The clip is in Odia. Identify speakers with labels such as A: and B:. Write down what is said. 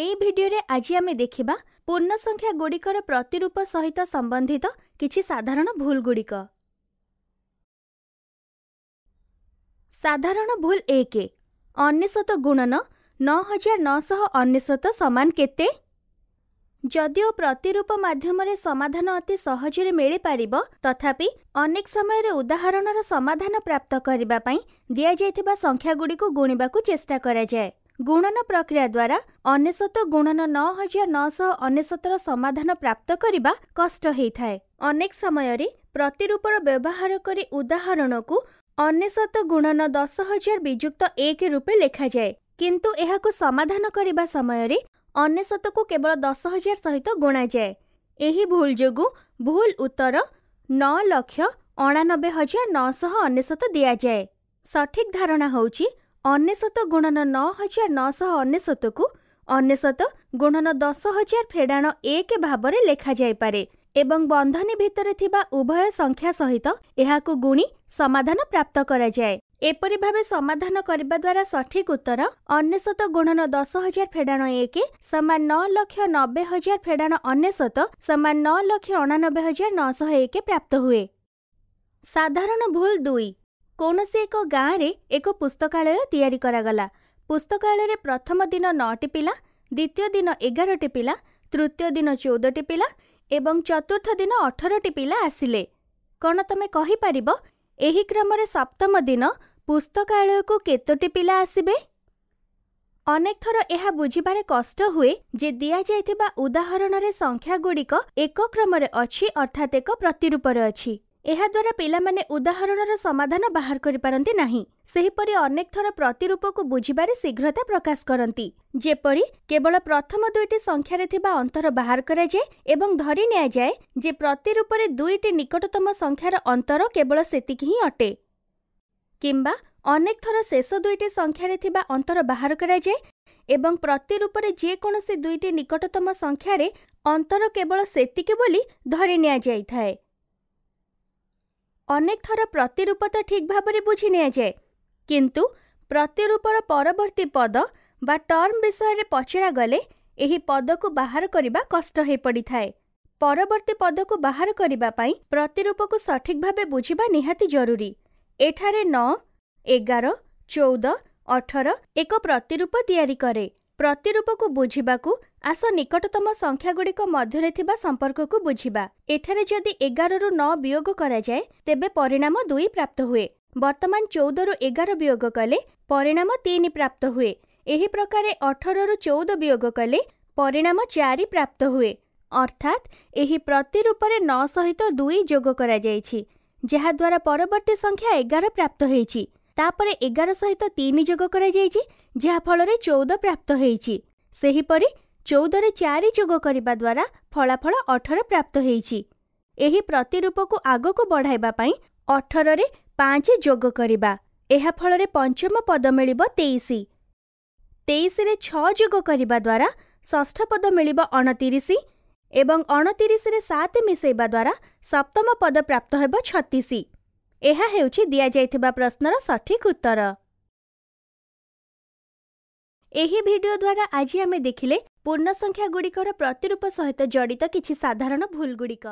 A: ଏହି ଭିଡିଓରେ ଆଜି ଆମେ ଦେଖିବା ପୂର୍ଣ୍ଣସଂଖ୍ୟାଗୁଡ଼ିକର ପ୍ରତିରୂପ ସହିତ ସମ୍ବନ୍ଧିତ କିଛି ସାଧାରଣ ଭୁଲଗୁଡ଼ିକ ସାଧାରଣ ଭୁଲ ଏକ ଅନେଶତ ଗୁଣନ ନଅ ହଜାର ନଅଶହ ଅନେଶତ ସମାନ କେତେ ଯଦିଓ ପ୍ରତିରୂପ ମାଧ୍ୟମରେ ସମାଧାନ ଅତି ସହଜରେ ମିଳିପାରିବ ତଥାପି ଅନେକ ସମୟରେ ଉଦାହରଣର ସମାଧାନ ପ୍ରାପ୍ତ କରିବା ପାଇଁ ଦିଆଯାଇଥିବା ସଂଖ୍ୟାଗୁଡ଼ିକୁ ଗୁଣିବାକୁ ଚେଷ୍ଟା କରାଯାଏ ଗୁଣନ ପ୍ରକ୍ରିୟା ଦ୍ୱାରା ଅନେଶତ ଗୁଣନ ନଅ ହଜାର ନଅଶହ ଅନେଶତର ସମାଧାନ ପ୍ରାପ୍ତ କରିବା କଷ୍ଟ ହୋଇଥାଏ ଅନେକ ସମୟରେ ପ୍ରତିରୂପର ବ୍ୟବହାର କରି ଉଦାହରଣକୁ ଅନେଶତ ଗୁଣନ ଦଶ ହଜାର ବିଯୁକ୍ତ ଏକ ରୂପେ ଲେଖାଯାଏ କିନ୍ତୁ ଏହାକୁ ସମାଧାନ କରିବା ସମୟରେ ଅନେଶତକୁ କେବଳ ଦଶ ହଜାର ସହିତ ଗୁଣାଯାଏ ଏହି ଭୁଲ ଯୋଗୁଁ ଭୁଲ ଉତ୍ତର ନଅ ଲକ୍ଷ ଅଣାନବେ ହଜାର ନଅଶହ ଅନେଶତ ଦିଆଯାଏ ସଠିକ୍ ଧାରଣା ହେଉଛି ଅନେଶତ ଗୁଣନ ନଅ ହଜାର ନଅଶହ ଅନେଶତକୁ ଅନେଶତ ଗୁଣନ ଦଶ ହଜାର ଫେଡ଼ାଣ ଏକ ଭାବରେ ଲେଖାଯାଇପାରେ ଏବଂ ବନ୍ଧନୀ ଭିତରେ ଥିବା ଉଭୟ ସଂଖ୍ୟା ସହିତ ଏହାକୁ ଗୁଣି ସମାଧାନ ପ୍ରାପ୍ତ କରାଯାଏ ଏପରି ଭାବେ ସମାଧାନ କରିବା ଦ୍ୱାରା ସଠିକ ଉତ୍ତର ଅନେଶତ ଗୁଣନ ଦଶ ହଜାର ଫେଡ଼ାଣ ଏକ ସମାନ ନଅ ଲକ୍ଷ ନବେ ହଜାର ଫେଡ଼ାଣ ଅନେଶତ ସମାନ ନଅ ଲକ୍ଷ ଅଣାନବେ ହଜାର ନଅଶହ ଏକ ପ୍ରାପ୍ତ ହୁଏ ସାଧାରଣ ଭୁଲ ଦୁଇ କୌଣସି ଏକ ଗାଁରେ ଏକ ପୁସ୍ତକାଳୟ ତିଆରି କରାଗଲା ପୁସ୍ତକାଳୟରେ ପ୍ରଥମ ଦିନ ନଅଟି ପିଲା ଦ୍ୱିତୀୟ ଦିନ ଏଗାରଟି ପିଲା ତୃତୀୟ ଦିନ ଚଉଦଟି ପିଲା ଏବଂ ଚତୁର୍ଥ ଦିନ ଅଠରଟି ପିଲା ଆସିଲେ କ'ଣ ତୁମେ କହିପାରିବ ଏହି କ୍ରମରେ ସପ୍ତମ ଦିନ ପୁସ୍ତକାଳୟକୁ କେତୋଟି ପିଲା ଆସିବେ ଅନେକ ଥର ଏହା ବୁଝିବାରେ କଷ୍ଟ ହୁଏ ଯେ ଦିଆଯାଇଥିବା ଉଦାହରଣରେ ସଂଖ୍ୟାଗୁଡ଼ିକ ଏକ କ୍ରମରେ ଅଛି ଅର୍ଥାତ୍ ଏକ ପ୍ରତିରୂପରେ ଅଛି ଏହାଦ୍ୱାରା ପିଲାମାନେ ଉଦାହରଣର ସମାଧାନ ବାହାର କରିପାରନ୍ତି ନାହିଁ ସେହିପରି ଅନେକ ଥର ପ୍ରତିରୂପକୁ ବୁଝିବାରେ ଶୀଘ୍ରତା ପ୍ରକାଶ କରନ୍ତି ଯେପରି କେବଳ ପ୍ରଥମ ଦୁଇଟି ସଂଖ୍ୟାରେ ଥିବା ଅନ୍ତର ବାହାର କରାଯାଏ ଏବଂ ଧରି ନିଆଯାଏ ଯେ ପ୍ରତିରୂପରେ ଦୁଇଟି ନିକଟତମ ସଂଖ୍ୟାର ଅନ୍ତର କେବଳ ସେତିକି ହିଁ ଅଟେ କିମ୍ବା ଅନେକ ଥର ଶେଷ ଦୁଇଟି ସଂଖ୍ୟାରେ ଥିବା ଅନ୍ତର ବାହାର କରାଯାଏ ଏବଂ ପ୍ରତିରୂପରେ ଯେକୌଣସି ଦୁଇଟି ନିକଟତମ ସଂଖ୍ୟାରେ ଅନ୍ତର କେବଳ ସେତିକି ବୋଲି ଧରି ନିଆଯାଇଥାଏ ଅନେକ ଥର ପ୍ରତିରୂପ ତ ଠିକ୍ ଭାବରେ ବୁଝି ନିଆଯାଏ କିନ୍ତୁ ପ୍ରତିରୂପର ପରବର୍ତ୍ତୀ ପଦ ବା ଟର୍ମ ବିଷୟରେ ପଚରା ଗଲେ ଏହି ପଦକୁ ବାହାର କରିବା କଷ୍ଟ ହୋଇପଡ଼ିଥାଏ ପରବର୍ତ୍ତୀ ପଦକୁ ବାହାର କରିବା ପାଇଁ ପ୍ରତିରୂପକୁ ସଠିକ୍ ଭାବେ ବୁଝିବା ନିହାତି ଜରୁରୀ ଏଠାରେ ନଅ ଏଗାର ଚଉଦ ଅଠର ଏକ ପ୍ରତିରୂପ ତିଆରି କରେ ପ୍ରତିରୂପକୁ ବୁଝିବାକୁ ଆସ ନିକଟତମ ସଂଖ୍ୟାଗୁଡ଼ିକ ମଧ୍ୟରେ ଥିବା ସମ୍ପର୍କକୁ ବୁଝିବା ଏଠାରେ ଯଦି ଏଗାରରୁ ନଅ ବିୟୋଗ କରାଯାଏ ତେବେ ପରିଣାମ ଦୁଇ ପ୍ରାପ୍ତ ହୁଏ ବର୍ତ୍ତମାନ ଚଉଦରୁ ଏଗାର ବିୟୋଗ କଲେ ପରିଣାମ ତିନି ପ୍ରାପ୍ତ ହୁଏ ଏହି ପ୍ରକାରେ ଅଠରରୁ ଚଉଦ ବିୟୋଗ କଲେ ପରିଣାମ ଚାରି ପ୍ରାପ୍ତ ହୁଏ ଅର୍ଥାତ୍ ଏହି ପ୍ରତିରୂପରେ ନଅ ସହିତ ଦୁଇ ଯୋଗ କରାଯାଇଛି ଯାହାଦ୍ୱାରା ପରବର୍ତ୍ତୀ ସଂଖ୍ୟା ଏଗାର ପ୍ରାପ୍ତ ହୋଇଛି ତାପରେ ଏଗାର ସହିତ ତିନି ଯୋଗ କରାଯାଇଛି ଯାହାଫଳରେ ଚଉଦ ପ୍ରାପ୍ତ ହୋଇଛି ସେହିପରି ଚଉଦରେ ଚାରି ଯୋଗ କରିବା ଦ୍ୱାରା ଫଳାଫଳ ଅଠର ପ୍ରାପ୍ତ ହୋଇଛି ଏହି ପ୍ରତିରୂପକୁ ଆଗକୁ ବଢ଼ାଇବା ପାଇଁ ଅଠରରେ ପାଞ୍ଚ ଯୋଗ କରିବା ଏହା ଫଳରେ ପଞ୍ଚମ ପଦ ମିଳିବ ତେଇଶ ତେଇଶରେ ଛଅ ଯୋଗ କରିବା ଦ୍ୱାରା ଷଷ୍ଠ ପଦ ମିଳିବ ଅଣତିରିଶ ଏବଂ ଅଣତିରିଶରେ ସାତ ମିଶାଇବା ଦ୍ୱାରା ସପ୍ତମ ପଦ ପ୍ରାପ୍ତ ହେବ ଛତିଶ दि प्रश्न सठिक उत्तर यही देखिले आज आम देखि पूर्णसंख्यागुडिकर प्रतिरूप सहित जडित कि साधारण भुलगुडिक